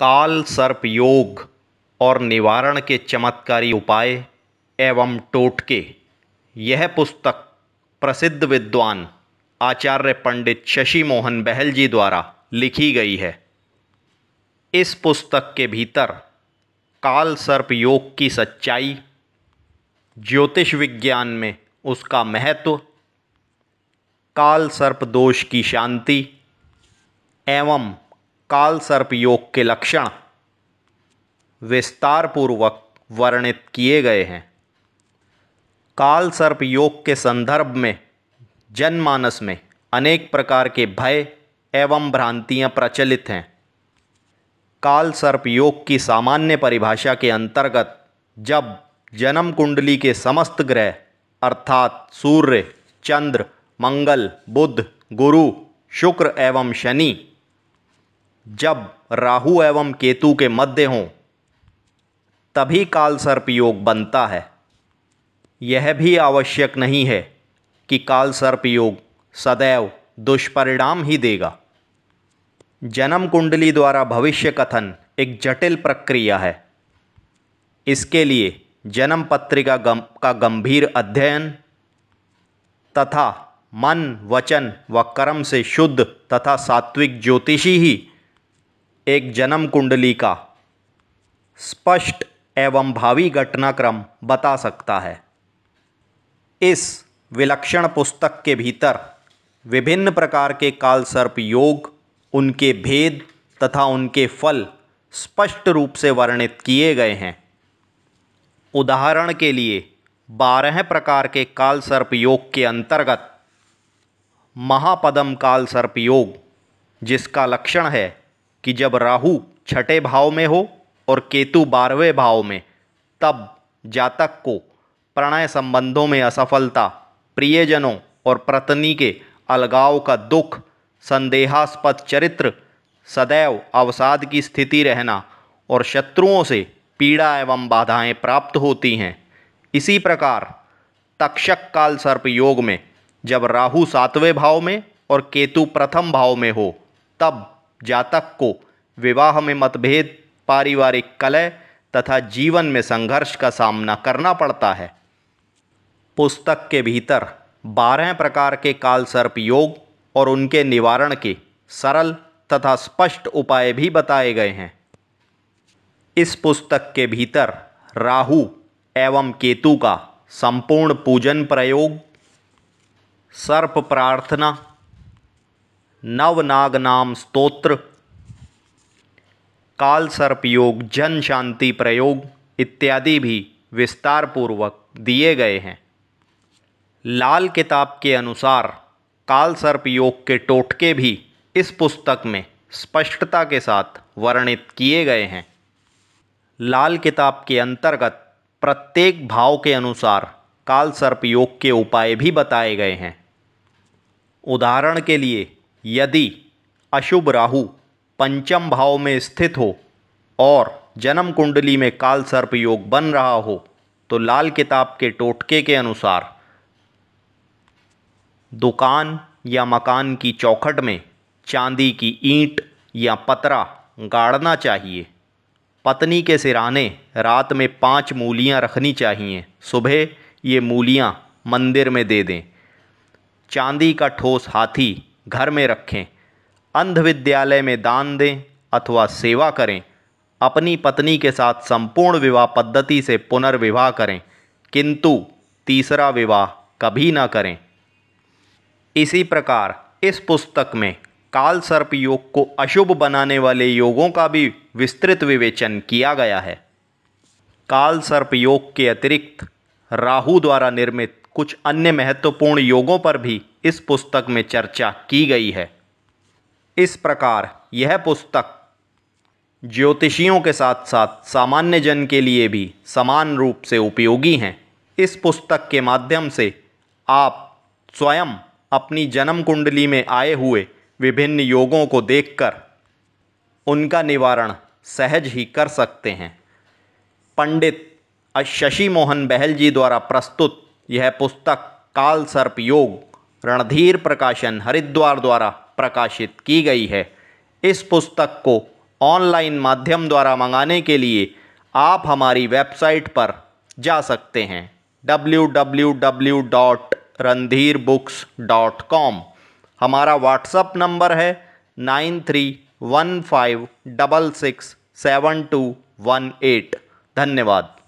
काल सर्प योग और निवारण के चमत्कारी उपाय एवं टोटके यह पुस्तक प्रसिद्ध विद्वान आचार्य पंडित शशि मोहन बहल जी द्वारा लिखी गई है इस पुस्तक के भीतर काल सर्प योग की सच्चाई ज्योतिष विज्ञान में उसका महत्व काल सर्प दोष की शांति एवं काल सर्प योग के लक्षण विस्तारपूर्वक वर्णित किए गए हैं काल सर्प योग के संदर्भ में जनमानस में अनेक प्रकार के भय एवं भ्रांतियां प्रचलित हैं काल सर्प योग की सामान्य परिभाषा के अंतर्गत जब जन्म कुंडली के समस्त ग्रह अर्थात सूर्य चंद्र मंगल बुध गुरु शुक्र एवं शनि जब राहु एवं केतु के मध्य हों तभी काल सर्प योग बनता है यह भी आवश्यक नहीं है कि काल सर्प योग सदैव दुष्परिणाम ही देगा जन्म कुंडली द्वारा भविष्य कथन एक जटिल प्रक्रिया है इसके लिए जन्म पत्रिका गम, का गंभीर अध्ययन तथा मन वचन व कर्म से शुद्ध तथा सात्विक ज्योतिषी ही एक जन्म कुंडली का स्पष्ट एवं भावी घटनाक्रम बता सकता है इस विलक्षण पुस्तक के भीतर विभिन्न प्रकार के कालसर्प योग उनके भेद तथा उनके फल स्पष्ट रूप से वर्णित किए गए हैं उदाहरण के लिए बारह प्रकार के कालसर्प योग के अंतर्गत महापदम कालसर्प योग जिसका लक्षण है कि जब राहु छठे भाव में हो और केतु बारहवें भाव में तब जातक को प्रणय संबंधों में असफलता प्रियजनों और पत्नी के अलगाव का दुख संदेहास्पद चरित्र सदैव अवसाद की स्थिति रहना और शत्रुओं से पीड़ा एवं बाधाएं प्राप्त होती हैं इसी प्रकार तक्षक काल सर्प योग में जब राहु सातवें भाव में और केतु प्रथम भाव में हो तब जातक को विवाह में मतभेद पारिवारिक कलह तथा जीवन में संघर्ष का सामना करना पड़ता है पुस्तक के भीतर बारह प्रकार के काल सर्प योग और उनके निवारण के सरल तथा स्पष्ट उपाय भी बताए गए हैं इस पुस्तक के भीतर राहु एवं केतु का संपूर्ण पूजन प्रयोग सर्प प्रार्थना नवनाग नाम स्तोत्र काल सर्प योग जन शांति प्रयोग इत्यादि भी विस्तार पूर्वक दिए गए हैं लाल किताब के अनुसार काल सर्प योग के टोटके भी इस पुस्तक में स्पष्टता के साथ वर्णित किए गए हैं लाल किताब के अंतर्गत प्रत्येक भाव के अनुसार काल सर्प योग के उपाय भी बताए गए हैं उदाहरण के लिए यदि अशुभ राहु पंचम भाव में स्थित हो और जन्म कुंडली में काल सर्प योग बन रहा हो तो लाल किताब के टोटके के अनुसार दुकान या मकान की चौखट में चांदी की ईंट या पतरा गाड़ना चाहिए पत्नी के सिराने रात में पांच मूलियां रखनी चाहिए सुबह ये मूलियां मंदिर में दे दें चांदी का ठोस हाथी घर में रखें अंधविद्यालय में दान दें अथवा सेवा करें अपनी पत्नी के साथ संपूर्ण विवाह पद्धति से पुनर्विवाह करें किंतु तीसरा विवाह कभी ना करें इसी प्रकार इस पुस्तक में काल सर्प योग को अशुभ बनाने वाले योगों का भी विस्तृत विवेचन किया गया है काल सर्प योग के अतिरिक्त राहु द्वारा निर्मित कुछ अन्य महत्वपूर्ण योगों पर भी इस पुस्तक में चर्चा की गई है इस प्रकार यह पुस्तक ज्योतिषियों के साथ साथ सामान्य जन के लिए भी समान रूप से उपयोगी हैं इस पुस्तक के माध्यम से आप स्वयं अपनी जन्म कुंडली में आए हुए विभिन्न योगों को देखकर उनका निवारण सहज ही कर सकते हैं पंडित शशि मोहन बहल जी द्वारा प्रस्तुत यह पुस्तक काल सर्प योग रणधीर प्रकाशन हरिद्वार द्वारा प्रकाशित की गई है इस पुस्तक को ऑनलाइन माध्यम द्वारा मंगाने के लिए आप हमारी वेबसाइट पर जा सकते हैं डब्ल्यू हमारा व्हाट्सअप नंबर है nine three one five double six seven two one eight धन्यवाद